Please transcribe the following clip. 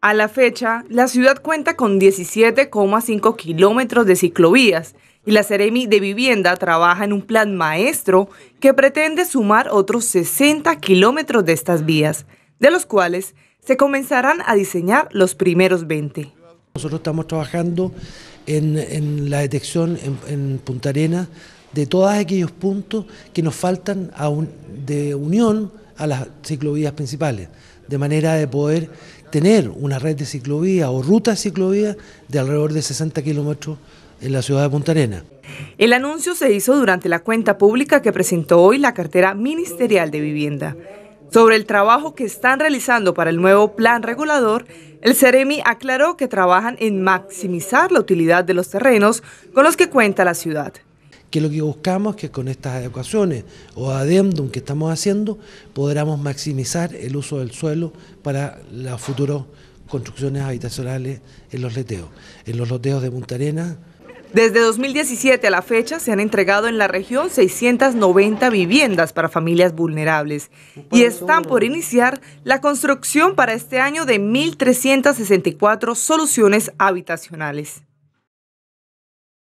A la fecha, la ciudad cuenta con 17,5 kilómetros de ciclovías y la Ceremi de Vivienda trabaja en un plan maestro que pretende sumar otros 60 kilómetros de estas vías, de los cuales se comenzarán a diseñar los primeros 20. Nosotros estamos trabajando en, la detección en, Punta Arena de todos aquellos puntos que nos faltan de unión a las ciclovías principales, de manera de poder tener una red de ciclovía o rutas ciclovía de alrededor de 60 kilómetros en la ciudad de Punta Arena. El anuncio se hizo durante la cuenta pública que presentó hoy la cartera ministerial de vivienda. Sobre el trabajo que están realizando para el nuevo plan regulador, el CEREMI aclaró que trabajan en maximizar la utilidad de los terrenos con los que cuenta la ciudad que lo que buscamos es que con estas adecuaciones o adendum que estamos haciendo podamos maximizar el uso del suelo para las futuras construcciones habitacionales en los leteos. En los loteos de Punta Arena. desde 2017 a la fecha se han entregado en la región 690 viviendas para familias vulnerables y están por iniciar la construcción para este año de 1.364 soluciones habitacionales.